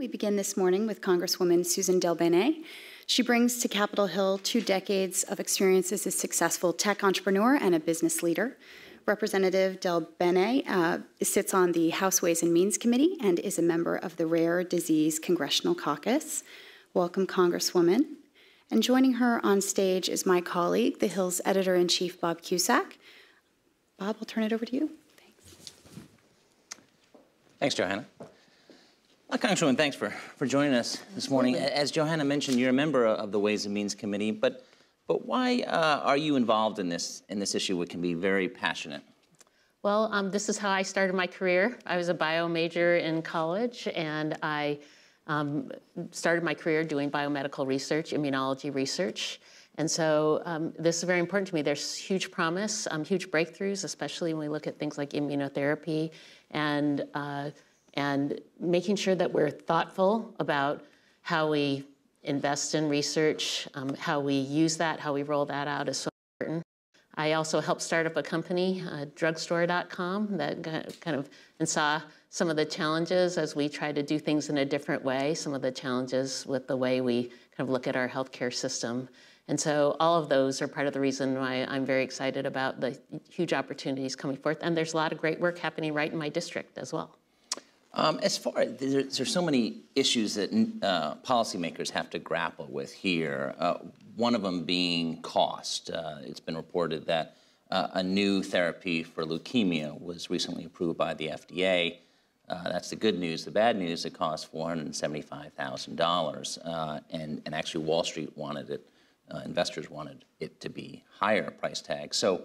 We begin this morning with Congresswoman Susan Delbene. She brings to Capitol Hill two decades of experience as a successful tech entrepreneur and a business leader. Representative Del uh, sits on the House Ways and Means Committee and is a member of the Rare Disease Congressional Caucus. Welcome, Congresswoman. And joining her on stage is my colleague, the Hill's editor in chief, Bob Cusack. Bob, I'll turn it over to you. Thanks. Thanks, Johanna. Well, Congresswoman, thanks for, for joining us this morning. As Johanna mentioned, you're a member of the Ways and Means Committee, but but why uh, are you involved in this in this issue, which can be very passionate? Well, um, this is how I started my career. I was a bio major in college, and I um, started my career doing biomedical research, immunology research. And so um, this is very important to me. There's huge promise, um, huge breakthroughs, especially when we look at things like immunotherapy and uh, and making sure that we're thoughtful about how we invest in research, um, how we use that, how we roll that out is so important. I also helped start up a company, uh, drugstore.com, that kind of and saw some of the challenges as we try to do things in a different way, some of the challenges with the way we kind of look at our healthcare system. And so all of those are part of the reason why I'm very excited about the huge opportunities coming forth. And there's a lot of great work happening right in my district as well. Um, as far as there's, there's, so many issues that uh, policymakers have to grapple with here, uh, one of them being cost. Uh, it's been reported that uh, a new therapy for leukemia was recently approved by the FDA. Uh, that's the good news. The bad news, it cost $475,000. Uh, and, and actually, Wall Street wanted it, investors wanted it to be higher price tag. So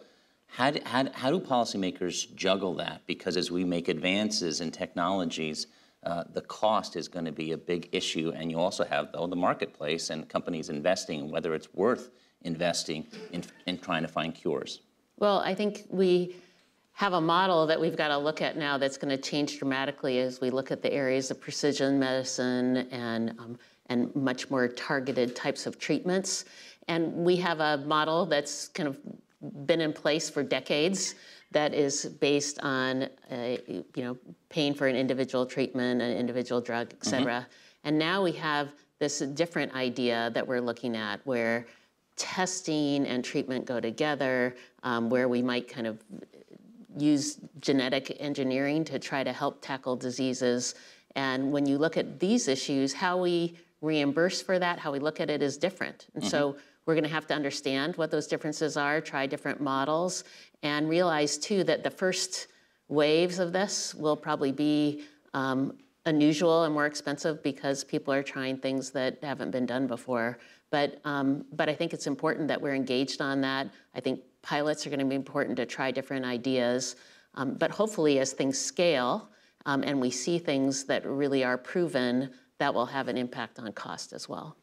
how do, how, how do policymakers juggle that? Because as we make advances in technologies, uh, the cost is going to be a big issue. And you also have, though, the marketplace and companies investing whether it's worth investing in, in trying to find cures. Well, I think we have a model that we've got to look at now that's going to change dramatically as we look at the areas of precision medicine and, um, and much more targeted types of treatments. And we have a model that's kind of been in place for decades that is based on, uh, you know, paying for an individual treatment, an individual drug, et mm-hmm. cetera. Mm-hmm. And now we have this different idea that we're looking at where testing and treatment go together, um, where we might kind of use genetic engineering to try to help tackle diseases. And when you look at these issues, how we reimburse for that, how we look at it is different. And mm-hmm. so we're going to have to understand what those differences are, try different models, and realize too that the first waves of this will probably be um, unusual and more expensive because people are trying things that haven't been done before. But, um, but I think it's important that we're engaged on that. I think pilots are going to be important to try different ideas. Um, but hopefully, as things scale um, and we see things that really are proven, that will have an impact on cost as well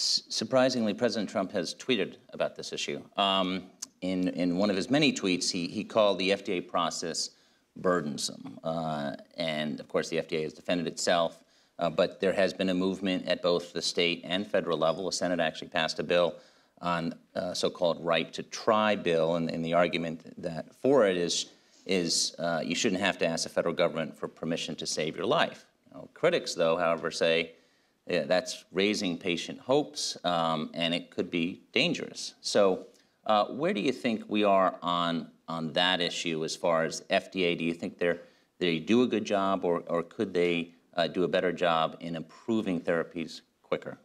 surprisingly, President Trump has tweeted about this issue. Um, in, in one of his many tweets, he, he called the FDA process burdensome. Uh, and of course, the FDA has defended itself. Uh, but there has been a movement at both the state and federal level. The Senate actually passed a bill on uh, so-called right to try bill, and, and, the argument that for it is is uh, you shouldn't have to ask the federal government for permission to save your life. Now, critics, though, however, say that's raising patient hopes, um, and it could be dangerous. So, uh, where do you think we are on on that issue as far as FDA? Do you think they they do a good job, or or could they uh, do a better job in improving therapies quicker?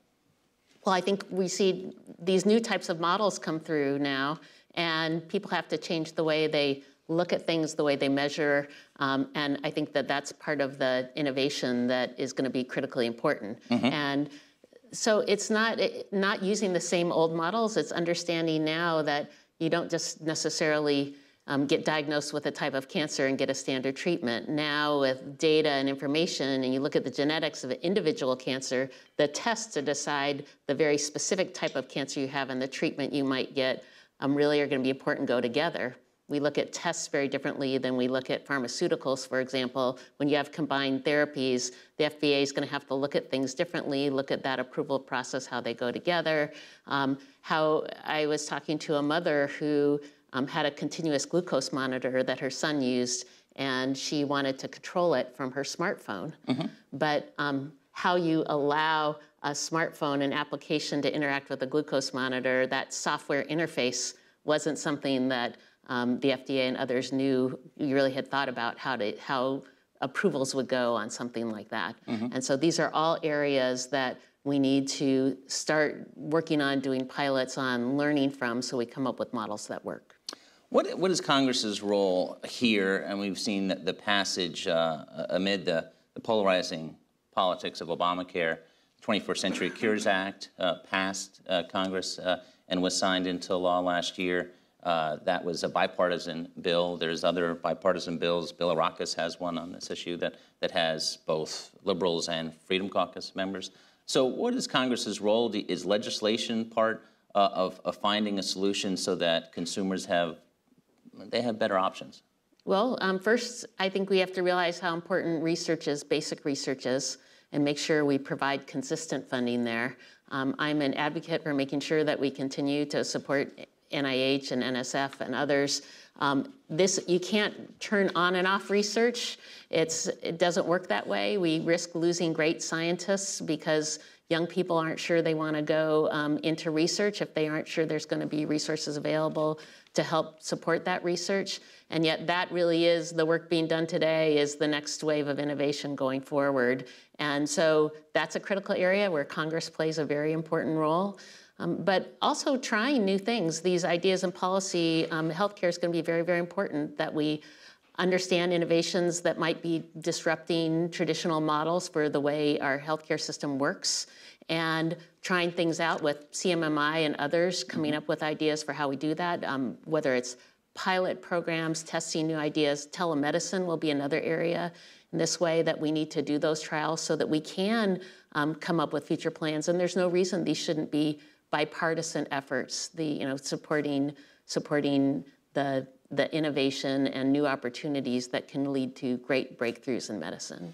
Well, I think we see these new types of models come through now, and people have to change the way they look at things the way they measure. Um, and I think that that's part of the innovation that is going to be critically important. Mm-hmm. And so it's not it, not using the same old models. It's understanding now that you don't just necessarily um, get diagnosed with a type of cancer and get a standard treatment. Now, with data and information, and you look at the genetics of an individual cancer, the tests to decide the very specific type of cancer you have and the treatment you might get um, really are going to be important go together. We look at tests very differently than we look at pharmaceuticals, for example. When you have combined therapies, the FDA is going to have to look at things differently, look at that approval process, how they go together. Um, how I was talking to a mother who um, had a continuous glucose monitor that her son used, and she wanted to control it from her smartphone. Mm-hmm. But um, how you allow a smartphone, an application to interact with a glucose monitor, that software interface wasn't something that um, the FDA and others knew you really had thought about how to how approvals would go on something like that. Mm -hmm. And so these are all areas that we need to start working on doing pilots on learning from so we come up with models that work. What, what is Congress's role here? And we've seen the passage uh, amid the, the, polarizing politics of Obamacare, 21st Century Cures Act uh, passed uh, Congress uh, and was signed into law last year. Uh, that was a bipartisan bill. There's other bipartisan bills. Bill Arrakis has one on this issue that, that has both liberals and Freedom Caucus members. So what is Congress's role? Is legislation part uh, of, of, finding a solution so that consumers have, they have better options? Well, um, first, I think we have to realize how important research is, basic research is, and make sure we provide consistent funding there. Um, I'm an advocate for making sure that we continue to support NIH and NSF and others. Um, this you can't turn on and off research. It's it doesn't work that way. We risk losing great scientists because young people aren't sure they want to go um, into research if they aren't sure there's going to be resources available to help support that research. And yet, that really is the work being done today. Is the next wave of innovation going forward? And so that's a critical area where Congress plays a very important role. Um, but also trying new things, these ideas and policy, um, healthcare is going to be very, very important that we understand innovations that might be disrupting traditional models for the way our healthcare system works and trying things out with CMMI and others coming mm-hmm. up with ideas for how we do that, um, whether it's pilot programs, testing new ideas, telemedicine will be another area in this way that we need to do those trials so that we can um, come up with future plans. And there's no reason these shouldn't be bipartisan efforts, the you know supporting supporting the the innovation and new opportunities that can lead to great breakthroughs in medicine.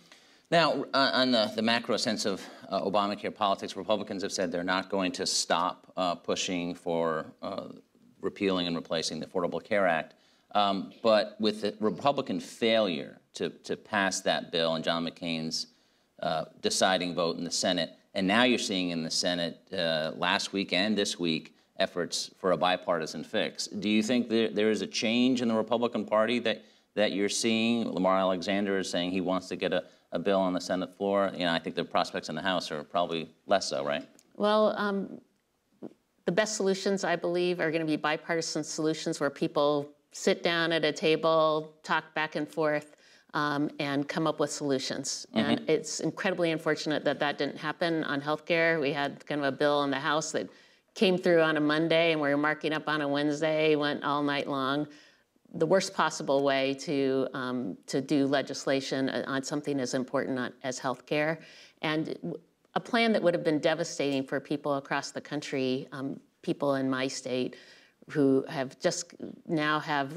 Now, uh, on the, the, macro sense of uh, Obamacare politics, Republicans have said they're not going to stop uh, pushing for uh, repealing and replacing the Affordable Care Act. Um, but with the Republican failure to, to pass that bill and John McCain's uh, deciding vote in the Senate, and now you're seeing in the Senate uh, last week and this week efforts for a bipartisan fix. Do you think there, there is a change in the Republican Party that, that you're seeing? Lamar Alexander is saying he wants to get a, a bill on the Senate floor. You know, I think the prospects in the House are probably less so, right? Well, um, the best solutions, I believe, are going to be bipartisan solutions where people sit down at a table, talk back and forth um, and come up with solutions. Mm-hmm. And it's incredibly unfortunate that that didn't happen on healthcare. We had kind of a bill in the House that came through on a Monday and we were marking up on a Wednesday, went all night long. The worst possible way to, um, to do legislation on something as important as healthcare. And a plan that would have been devastating for people across the country, um, people in my state who have just now have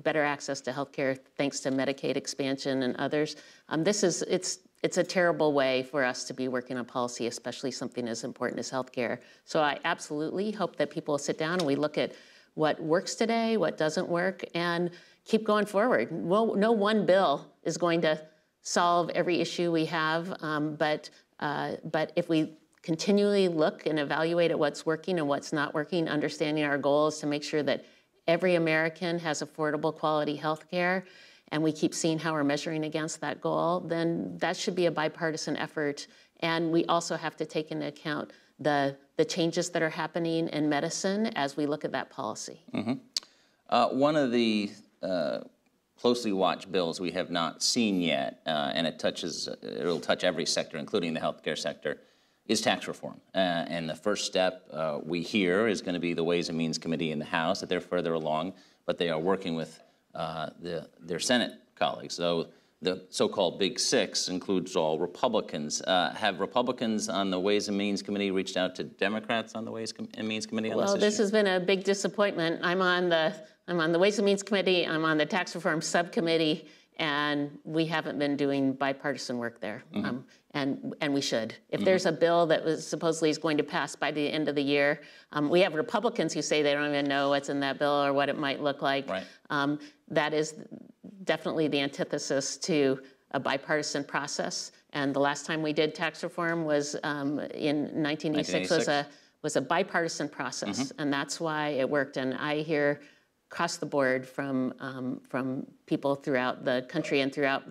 better access to healthcare thanks to Medicaid expansion and others. Um, this is it's it's a terrible way for us to be working on policy, especially something as important as healthcare. So I absolutely hope that people sit down and we look at what works today, what doesn't work, and keep going forward. Well, no one bill is going to solve every issue we have, um, but uh, but if we continually look and evaluate at what's working and what's not working, understanding our goal is to make sure that every American has affordable quality health care, and we keep seeing how we're measuring against that goal, then that should be a bipartisan effort. And we also have to take into account the, the changes that are happening in medicine as we look at that policy. Mm -hmm. uh, one of the uh, closely watched bills we have not seen yet, uh, and it touches, it'll touch every sector, including the healthcare sector, is tax reform. Uh, and the first step uh, we hear is going to be the Ways and Means Committee in the House, that they're further along, but they are working with uh, the, their Senate colleagues. So the so-called Big Six includes all Republicans. Uh, have Republicans on the Ways and Means Committee reached out to Democrats on the Ways and Means Committee? well, this, this has been a big disappointment. I'm on the I'm on the Ways and Means Committee. I'm on the Tax Reform Subcommittee and we haven't been doing bipartisan work there, mm-hmm. um, and and we should. If mm-hmm. there's a bill that was supposedly is going to pass by the end of the year, um, we have Republicans who say they don't even know what's in that bill or what it might look like. Right. Um, that is definitely the antithesis to a bipartisan process. And the last time we did tax reform was um, in 1986, 1986. was a was a bipartisan process, mm-hmm. and that's why it worked. And I hear across the board from, um, from people throughout the country and throughout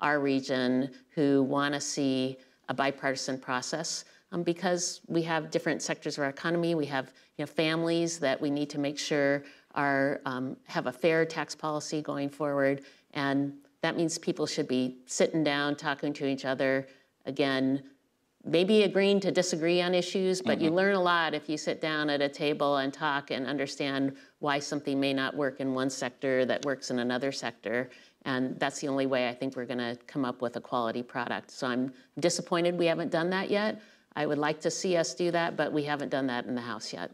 our region who want to see a bipartisan process um, because we have different sectors of our economy. We have you know, families that we need to make sure are, um, have a fair tax policy going forward. And that means people should be sitting down, talking to each other, again, maybe agreeing to disagree on issues, but mm-hmm. you learn a lot if you sit down at a table and talk and understand why something may not work in one sector that works in another sector. And that's the only way I think we're going to come up with a quality product. So I'm disappointed we haven't done that yet. I would like to see us do that, but we haven't done that in the House yet.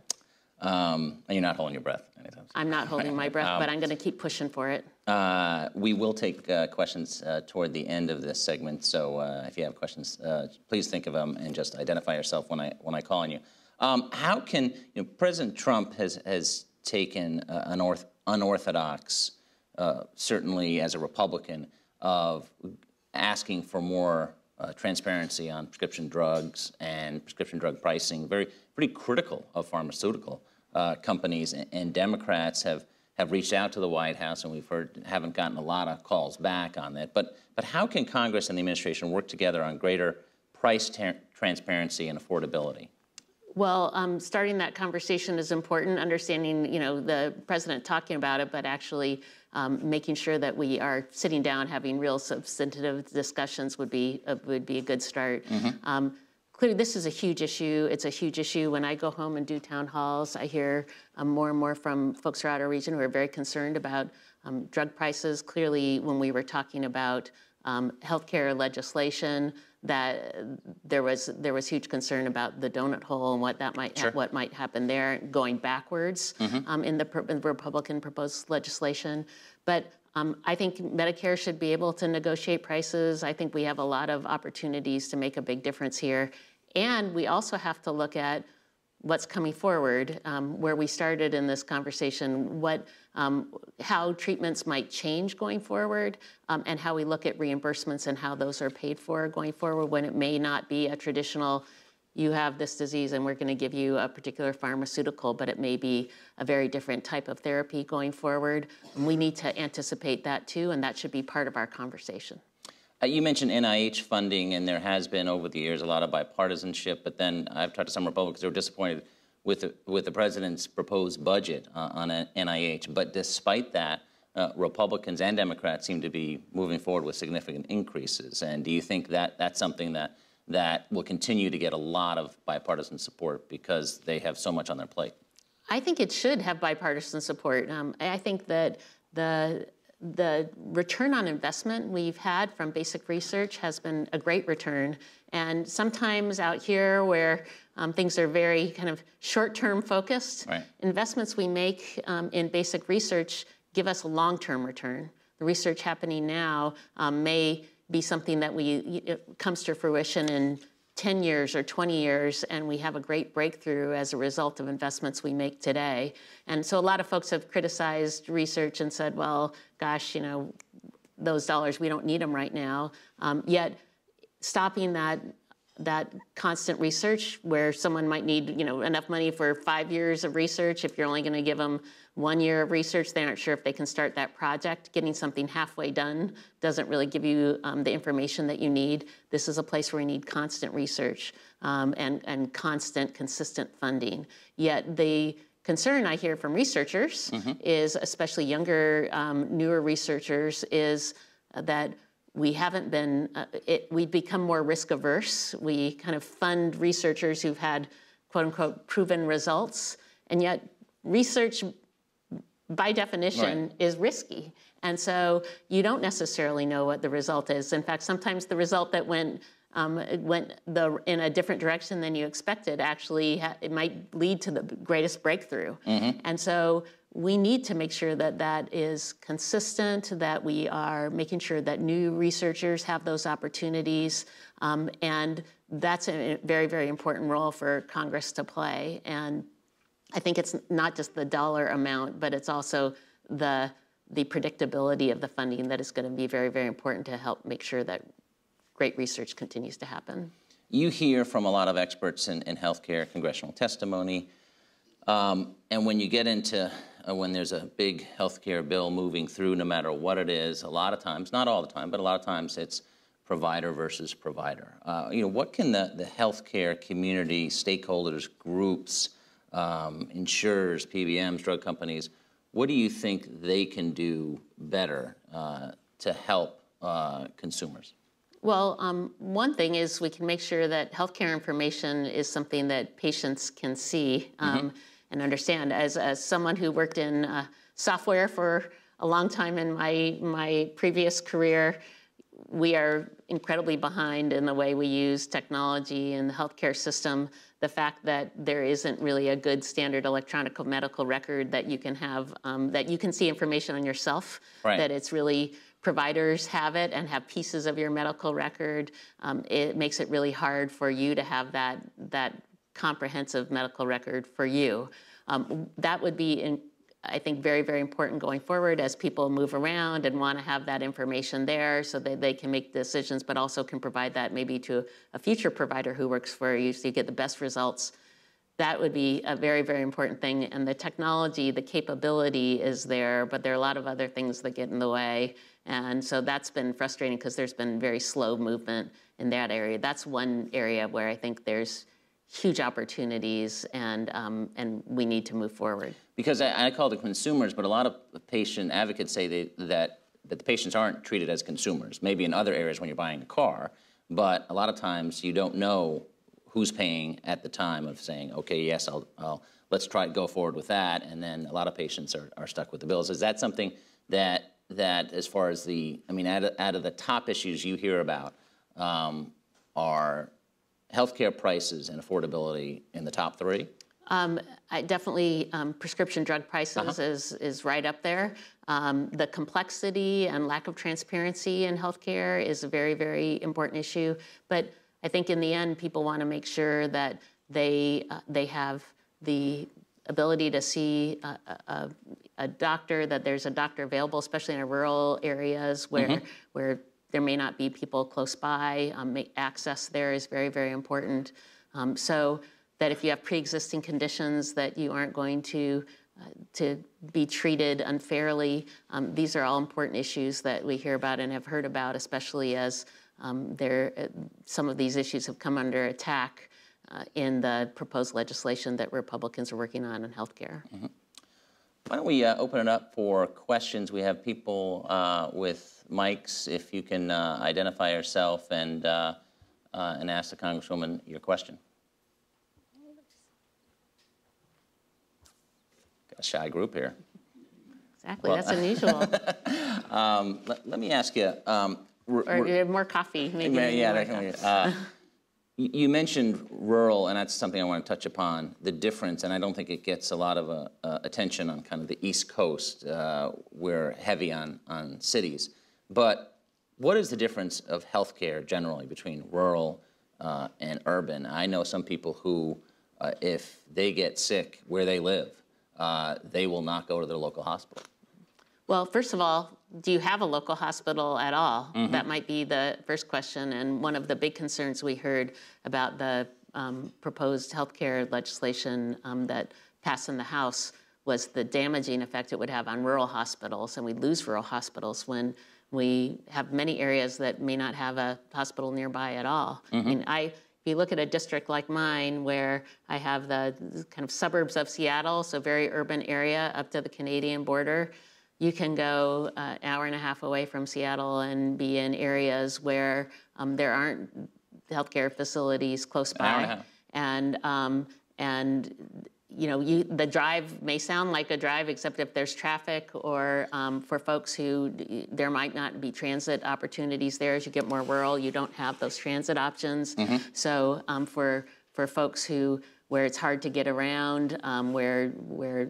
Um, and you're not holding your breath anytime soon. I'm not holding my breath, but I'm um, going to keep pushing for it. Uh, we will take uh, questions uh, toward the end of this segment, so uh, if you have questions, uh, please think of them and just identify yourself when I when I call on you. Um, how can you know, President Trump has has taken an uh, orth, unorthodox, certainly as a Republican, of asking for more uh, transparency on prescription drugs and prescription drug pricing, very pretty critical of pharmaceutical uh, companies and, and Democrats have have reached out to the White House, and we've heard haven't gotten a lot of calls back on that. But but how can Congress and the administration work together on greater price transparency and affordability? Well, um, starting that conversation is important. Understanding, you know, the president talking about it, but actually um, making sure that we are sitting down, having real substantive discussions would be uh, would be a good start. Mm -hmm. um, clearly this is a huge issue. It's a huge issue. When I go home and do town halls, I hear um, more and more from folks throughout our region who are very concerned about um, drug prices. Clearly, when we were talking about um, healthcare legislation, that there was there was huge concern about the donut hole and what that might sure. what might happen there, going backwards mm-hmm. Um, in the Republican proposed legislation. But um, I think Medicare should be able to negotiate prices. I think we have a lot of opportunities to make a big difference here. And we also have to look at what's coming forward, um, where we started in this conversation, what, um, how treatments might change going forward, um, and how we look at reimbursements and how those are paid for going forward when it may not be a traditional, you have this disease and we're going to give you a particular pharmaceutical, but it may be a very different type of therapy going forward. we need to anticipate that too, and that should be part of our conversation. Uh, you mentioned NIH funding, and there has been over the years a lot of bipartisanship. But then I've talked to some Republicans who are disappointed with the, with the president's proposed budget uh, on NIH. But despite that, uh, Republicans and Democrats seem to be moving forward with significant increases. And do you think that that's something that that will continue to get a lot of bipartisan support because they have so much on their plate? I think it should have bipartisan support. Um, I think that the the return on investment we've had from basic research has been a great return. And sometimes out here where um, things are very kind of short-term focused, right. investments we make um, in basic research give us a long-term return. The research happening now um, may be something that we comes to fruition in 10 years or 20 years, and we have a great breakthrough as a result of investments we make today. And so a lot of folks have criticized research and said, well, gosh, you know, those dollars, we don't need them right now. Um, yet, stopping that that constant research where someone might need you know enough money for five years of research if you're only going to give them one year of research they aren't sure if they can start that project getting something halfway done doesn't really give you um, the information that you need this is a place where you need constant research um, and, and constant consistent funding yet the concern i hear from researchers mm -hmm. is especially younger um, newer researchers is that we haven't been, uh, it, we've become more risk averse. We kind of fund researchers who've had quote unquote proven results, and yet research by definition right. is risky. And so you don't necessarily know what the result is. In fact, sometimes the result that went um, went the, in a different direction than you expected actually it might lead to the greatest breakthrough. Mm-hmm. And so we need to make sure that that is consistent, that we are making sure that new researchers have those opportunities. Um, and that's a very, very important role for Congress to play. And I think it's not just the dollar amount, but it's also the the predictability of the funding that is going to be very, very important to help make sure that great research continues to happen. You hear from a lot of experts in, in healthcare, congressional testimony, um, and when you get into uh, when there's a big healthcare bill moving through, no matter what it is, a lot of times, not all the time, but a lot of times it's provider versus provider. Uh, you know, what can the, the healthcare community, stakeholders, groups, um, insurers, PBMs, drug companies, what do you think they can do better uh, to help uh, consumers? Well, um, one thing is we can make sure that healthcare information is something that patients can see. Mm-hmm. Um, mm -hmm and understand. As, as someone who worked in uh, software for a long time in my, my previous career, we are incredibly behind in the way we use technology in the healthcare system. The fact that there isn't really a good standard electronic medical record that you can have, um, that you can see information on yourself, right. that it's really providers have it and have pieces of your medical record, um, it makes it really hard for you to have that that comprehensive medical record for you. Um, that would be, in, I think, very, very important going forward as people move around and want to have that information there so that they can make decisions, but also can provide that maybe to a future provider who works for you so you get the best results. That would be a very, very important thing. And the technology, the capability is there, but there are a lot of other things that get in the way. And so that's been frustrating because there's been very slow movement in that area. That's one area where I think there's huge opportunities, and um, and we need to move forward. Because I, I, call the consumers, but a lot of patient advocates say they, that that the patients aren't treated as consumers. Maybe in other areas when you're buying a car, but a lot of times you don't know who's paying at the time of saying, okay, yes, I'll, I'll let's try to go forward with that, and then a lot of patients are, are stuck with the bills. Is that something that that as far as the, I mean, out of, out of the top issues you hear about um, are healthcare prices and affordability in the top three? Um, definitely, um, prescription drug prices uh-huh. is is right up there. Um, the complexity and lack of transparency in healthcare is a very, very important issue. But I think in the end, people want to make sure that they uh, they have the ability to see a, uh, a, uh, uh, a, doctor that there's a doctor available, especially in rural areas where mm-hmm. where there may not be people close by. Um, access there is very, very important. Um, so that if you have pre-existing conditions that you aren't going to uh, to be treated unfairly. Um, these are all important issues that we hear about and have heard about, especially as um, there, uh, some of these issues have come under attack uh, in the proposed legislation that Republicans are working on in healthcare. Mm -hmm. Why don't we uh, open it up for questions? We have people uh, with mics. If you can uh, identify yourself and uh, uh, and ask the congresswoman your question. Got a shy group here. Exactly. Well, that's unusual. um, let, let, me ask you. Um, or you have more coffee, maybe. Yeah, yeah you mentioned rural, and that's something I want to touch upon, the difference, and I don't think it gets a lot of uh, uh attention on kind of the East Coast. Uh, we're heavy on, on cities. But what is the difference of healthcare generally between rural uh, and urban? I know some people who, uh, if they get sick where they live, uh, they will not go to their local hospital. Well, first of all, do you have a local hospital at all? Mm -hmm. That might be the first question. And one of the big concerns we heard about the um, proposed healthcare legislation um, that passed in the House was the damaging effect it would have on rural hospitals, and we'd lose rural hospitals when we have many areas that may not have a hospital nearby at all. Mm -hmm. I mm-hmm. mean, I if you look at a district like mine, where I have the kind of suburbs of Seattle, so very urban area up to the Canadian border, you can go an uh, hour and a half away from Seattle and be in areas where um, there aren't healthcare facilities close by. Uh-huh. And, um, and you know, you, the drive may sound like a drive, except if there's traffic or um, for folks who there might not be transit opportunities there. As you get more rural, you don't have those transit options. Mm -hmm. So um, for for folks who where it's hard to get around, um, where where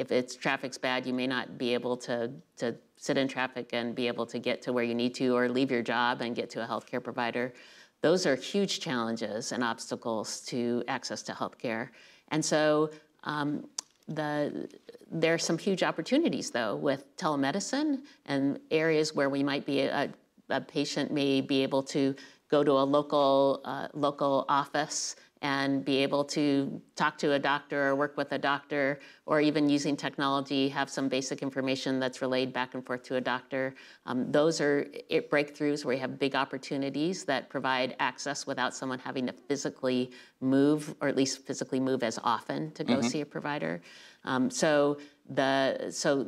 if it's traffic's bad, you may not be able to, to sit in traffic and be able to get to where you need to or leave your job and get to a healthcare provider. Those are huge challenges and obstacles to access to healthcare. And so um, the, there are some huge opportunities though with telemedicine and areas where we might be a, uh, a patient may be able to go to a local uh, local office and be able to talk to a doctor or work with a doctor, or even using technology, have some basic information that's relayed back and forth to a doctor. Um, those are breakthroughs where you have big opportunities that provide access without someone having to physically move, or at least physically move as often to go mm -hmm. see a provider. Um, so the, so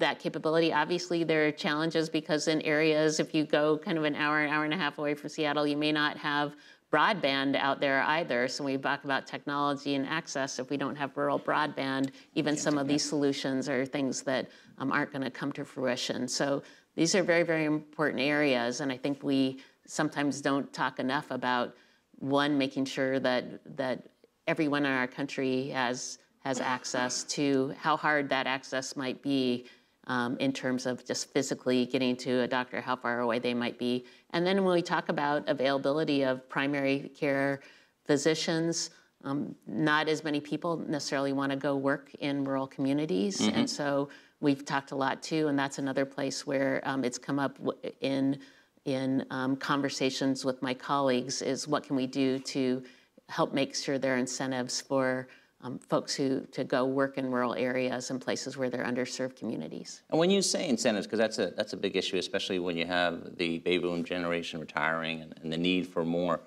that capability obviously there are challenges because in areas if you go kind of an hour an hour and a half away from seattle you may not have broadband out there either. So when we talk about technology and access, if we don't have rural broadband, even some of these solutions are things that um, aren't going to come to fruition. So these are very, very important areas, and I think we sometimes don't talk enough about one making sure that that everyone in our country has has access to how hard that access might be um, in terms of just physically getting to a doctor, how far away they might be. And then when we talk about availability of primary care physicians, um, not as many people necessarily want to go work in rural communities. Mm-hmm. And so we've talked a lot too, and that's another place where um, it's come up in, in um, conversations with my colleagues is what can we do to help make sure there are incentives for um, folks who to go work in rural areas and places where they're underserved communities. And when you say incentives, because that's a that's a big issue, especially when you have the baby boom generation retiring and, and the need for more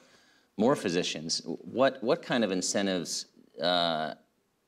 more physicians. What what kind of incentives? Uh,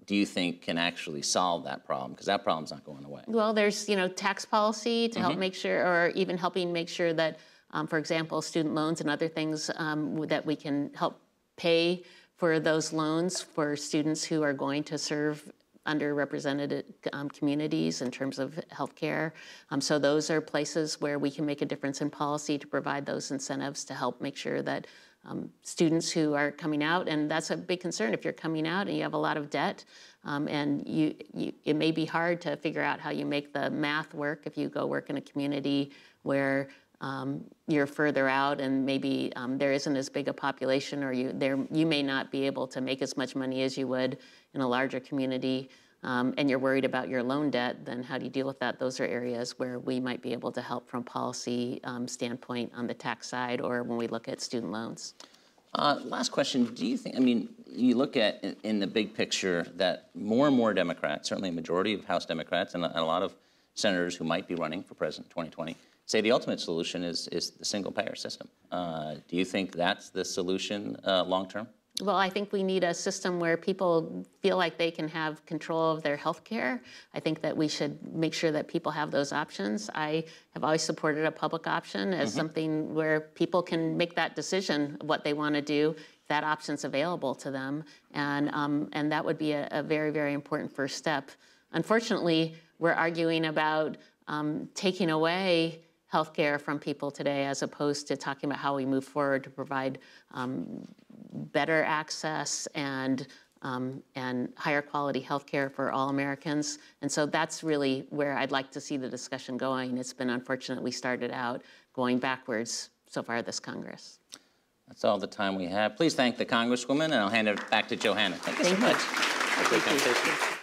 do you think can actually solve that problem? Because that problem's not going away. Well, there's you know tax policy to mm -hmm. help mm-hmm. make sure, or even helping make sure that, um, for example, student loans and other things um, that we can help pay for those loans for students who are going to serve underrepresented um, communities in terms of healthcare. Um, so those are places where we can make a difference in policy to provide those incentives to help make sure that um, students who are coming out, and that's a big concern if you're coming out and you have a lot of debt, um, and you, you, it may be hard to figure out how you make the math work if you go work in a community where um, you're further out and maybe um, there isn't as big a population or you, there, you may not be able to make as much money as you would in a larger community um, and you're worried about your loan debt, then how do you deal with that? Those are areas where we might be able to help from policy um, standpoint on the tax side or when we look at student loans. Uh, last question. Do you think, I mean, you look at in, in the big picture that more and more Democrats, certainly a majority of House Democrats and a, and a lot of senators who might be running for president in 2020, say the ultimate solution is, is the single payer system. Uh, do you think that's the solution uh, long term? Well, I think we need a system where people feel like they can have control of their health care. I think that we should make sure that people have those options. I have always supported a public option as mm-hmm. something where people can make that decision of what they want to do. That option's available to them, and um, and that would be a, a very very important first step. Unfortunately, we're arguing about um, taking away healthcare from people today as opposed to talking about how we move forward to provide um, better access and um, and higher quality healthcare for all Americans. And so that's really where I'd like to see the discussion going. It's been unfortunate we started out going backwards so far this Congress. That's all the time we have. Please thank the Congresswoman, and I'll hand it back to Johanna. Thank, thank you so much. you.